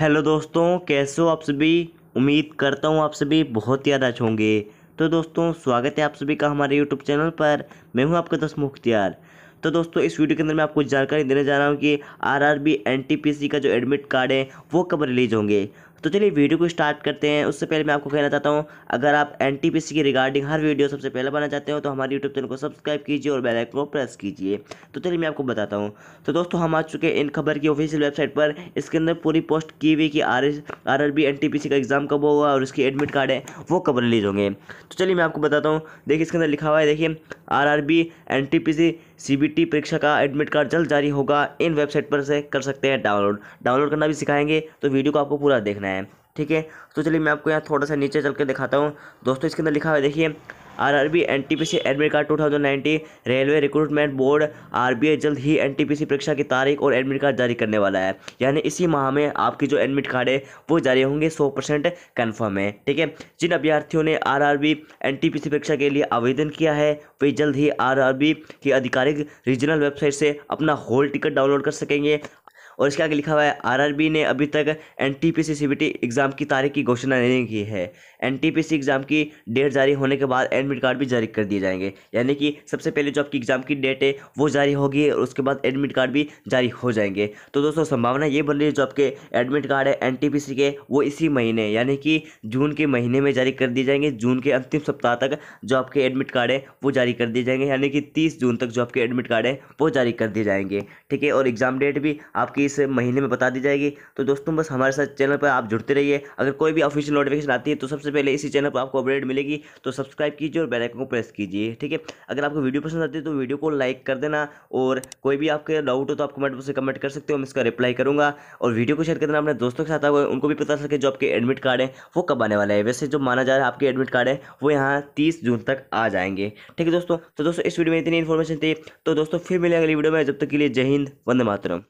hello दोस्तों कैसे हो आप सभी उम्मीद करता हूँ आप सभी बहुत याद अच्छे होंगे तो दोस्तों स्वागत है आप सभी का हमारे यूट्यूब चैनल पर मैं हूँ आपका दोस्त मुख्तियार तो दोस्तों इस वीडियो के अंदर मैं आपको जानकारी देने जा रहा हूँ कि आरआरबी एनटीपीसी का जो एडमिट कार्ड है वो कब रिलीज होंगे तो चलिए वीडियो को स्टार्ट करते हैं उससे पहले मैं आपको कहना चाहता हूँ अगर आप एन की रिगार्डिंग हर वीडियो सबसे पहले बनाना चाहते हो तो हमारे यूट्यूब चैनल को सब्सक्राइब कीजिए और बेलाइक को प्रेस कीजिए तो चलिए मैं आपको बताता हूँ तो दोस्तों हम आ चुके हैं इन खबर की ऑफिशियल वेबसाइट पर इसके अंदर पूरी पोस्ट की हुई कि R R R B N T P C का एग्ज़ाम कब होगा और उसकी एडमिट कार्ड है वो कब रिलीज़ होंगे तो चलिए मैं आपको बताता हूँ देखिए इसके अंदर लिखा हुआ है देखिए R R B N T P C परीक्षा का एडमिट कार्ड जल्द जारी होगा इन वेबसाइट पर से कर सकते हैं डाउनलोड डाउनलोड करना भी सिखाएंगे तो वीडियो को आपको पूरा देखना है है ठीक है तो चलिए मैं आपको यहाँ थोड़ा सा नीचे चल के दिखाता हूँ दोस्तों इसके अंदर लिखा हुआ है देखिए R R B N T P C admit card two thousand ninety railway recruitment board R B I जल्द ही एन टी पी सी परीक्षा की तारीख और एडमिट कार्ड जारी करने वाला है यानी इसी माह में आपकी जो एडमिट कार्ड है वो जारी होंगे सौ परसेंट कन्फर्म है ठीक है जिन अभ्यर्थियों ने R R B N T P C परीक्षा के लिए आवेदन किया है वे जल्द ही आर आर बी की आधिकारिक रीजनल वेबसाइट से अपना होल टिकट डाउनलोड कर सकेंगे और इसके आगे लिखा हुआ है आरआरबी ने अभी तक एन टी एग्ज़ाम की तारीख की घोषणा नहीं की है एनटीपीसी एग्ज़ाम की डेट जारी होने के बाद एडमिट कार्ड भी जारी कर दिए जाएंगे यानी कि सबसे पहले जो आपकी एग्ज़ाम की डेट है वो जारी होगी और उसके बाद एडमिट कार्ड भी जारी हो जाएंगे तो दोस्तों संभावना ये बन रही है जो आपके एडमिट कार्ड है एन के वो इसी महीने यानी कि जून के महीने में जारी कर दिए जाएंगे जून के अंतिम सप्ताह तक जो आपके एडमिट कार्ड है वो जारी कर दिए जाएंगे यानी कि तीस जून तक जो आपके एडमिट कार्ड है वो जारी कर दिए जाएंगे ठीक है और एग्ज़ाम डेट भी आपकी इस महीने में बता दी जाएगी तो दोस्तों बस हमारे साथ चैनल पर आप जुड़ते रहिए अगर कोई भी ऑफिशियल नोटिफिकेशन आती है तो सबसे पहले इसी चैनल पर आपको अपडेट मिलेगी तो सब्सक्राइब कीजिए और बेलाइकन को प्रेस कीजिए ठीक है अगर आपको वीडियो पसंद आती है तो वीडियो को लाइक कर देना और कोई भी आपके डाउट हो तो आप कमेंट बॉक्स में कमेंट कर सकते हो मैं इसका रिप्लाई करूँगा और वीडियो को शेयर कर देना अपने दोस्तों के साथ आगे उनको भी पता सके जो आपके एडमिट कार्ड है वो कब आने वाला है वैसे जो माना जा रहा है आपके एडमिट कार्ड है वो यहाँ तीस जून तक आ जाएंगे ठीक है दोस्तों तो दोस्तों इस वीडियो में इतनी इन्फॉर्मेशन थी तो दोस्तों फिर मिले अगली वीडियो में जब तक के लिए जय हिंद वंदे मातरम